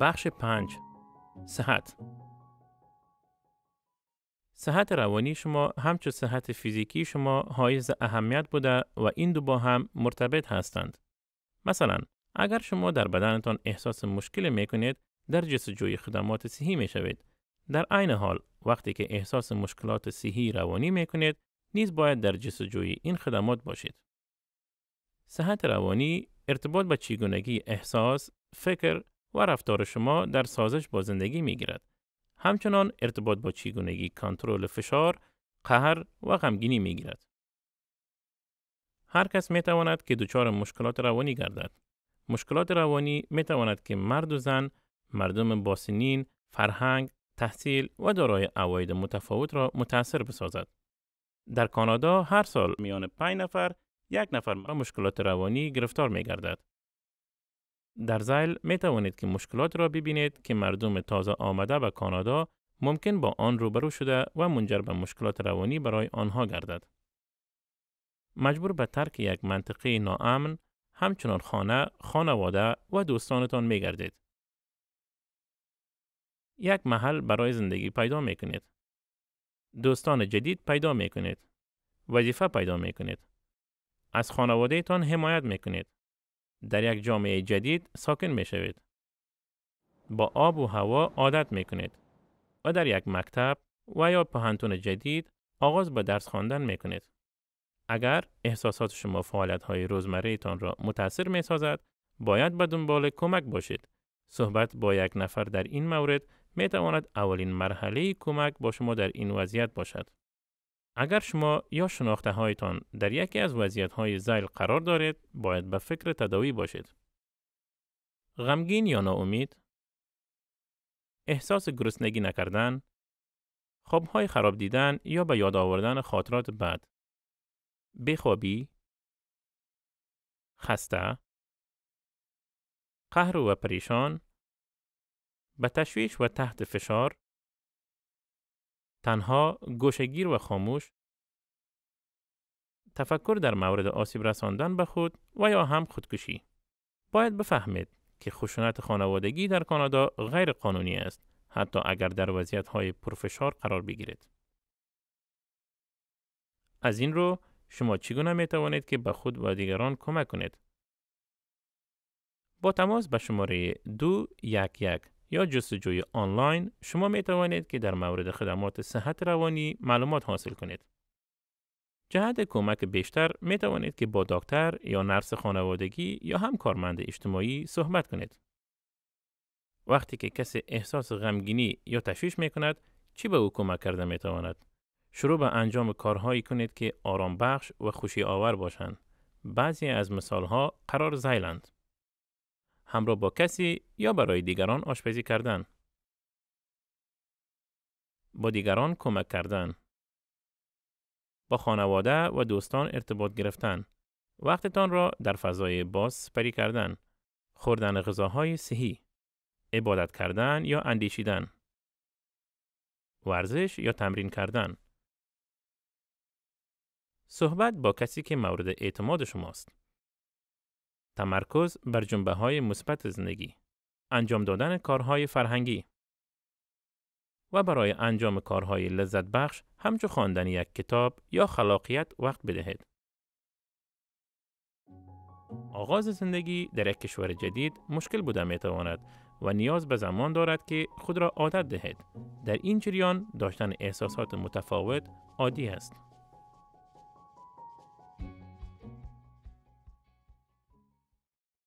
بخش پنج صحت صحت روانی شما همچون صحت فیزیکی شما حایز اهمیت بوده و این دو با هم مرتبط هستند. مثلا اگر شما در بدنتان احساس مشکل می کنید در جستجوی خدمات صحی می شوید. در عین حال وقتی که احساس مشکلات صحی روانی می نیز باید در جستجوی این خدمات باشید. صحت روانی ارتباط به چیگونگی احساس، فکر، و رفتار شما در سازش با زندگی می گیرد. همچنان ارتباط با چیگونگی کنترل فشار، قهر و غمگینی می گیرد. هر کس می تواند که دچار مشکلات روانی گردد. مشکلات روانی می تواند که مرد و زن، مردم باسنین، فرهنگ، تحصیل و دارای اواید متفاوت را متاثر بسازد. در کانادا هر سال میان 5 نفر یک نفر مشکلات روانی گرفتار می گردد. در زیل می توانید که مشکلات را ببینید که مردم تازه آمده به کانادا ممکن با آن روبرو شده و منجر به مشکلات روانی برای آنها گردد. مجبور به ترک یک منطقه ناامن همچنان خانه، خانواده و دوستانتان می گردید. یک محل برای زندگی پیدا می کنید. دوستان جدید پیدا می کنید. وظیفه پیدا می کنید. از خانواده تان حمایت می کنید. در یک جامعه جدید ساکن می شوید. با آب و هوا عادت می کنید و در یک مکتب و یا پهنتون جدید آغاز به درس خواندن می کنید. اگر احساسات شما فعالیت های روزمره تان را متاثر می سازد، باید به دنبال کمک باشید. صحبت با یک نفر در این مورد می تواند اولین مرحله کمک با شما در این وضعیت باشد. اگر شما یا شناخته هایتان در یکی از وضعیت های زیل قرار دارید، باید به فکر تداوی باشید. غمگین یا ناامید احساس گرسنگی نکردن خوابهای خراب دیدن یا به یاد آوردن خاطرات بد بخوابی خسته قهر و پریشان به تشویش و تحت فشار تنها گوشگیر و خاموش تفکر در مورد آسیب رساندن به خود و یا هم خودکشی باید بفهمید که خشونت خانوادگی در کانادا غیر قانونی است حتی اگر در وضعیت های پرفشار قرار بگیرید از این رو شما چگونه می توانید که به خود و دیگران کمک کنید با تماس به شماره دو یا جستجوی آنلاین شما می توانید که در مورد خدمات صحت روانی معلومات حاصل کنید. جهت کمک بیشتر می توانید که با دکتر یا نرس خانوادگی یا هم کارمند اجتماعی صحبت کنید. وقتی که کسی احساس غمگینی یا تشویش می کند چی به او کمک کرده می تواند؟ شروع به انجام کارهایی کنید که آرام بخش و خوشی آور باشند. بعضی از مثالها قرار زیلند. همراه با کسی یا برای دیگران آشپزی کردن. با دیگران کمک کردن. با خانواده و دوستان ارتباط گرفتن. وقتتان را در فضای باز سپری کردن. خوردن غذاهای صحی. عبادت کردن یا اندیشیدن. ورزش یا تمرین کردن. صحبت با کسی که مورد اعتماد شماست. تمرکز بر جنبه های مثبت زندگی، انجام دادن کارهای فرهنگی و برای انجام کارهای لذت بخش همچو خواندن یک کتاب یا خلاقیت وقت بدهید. آغاز زندگی در یک کشور جدید مشکل بوده می تواند و نیاز به زمان دارد که خود را عادت دهید. در این جریان داشتن احساسات متفاوت عادی است.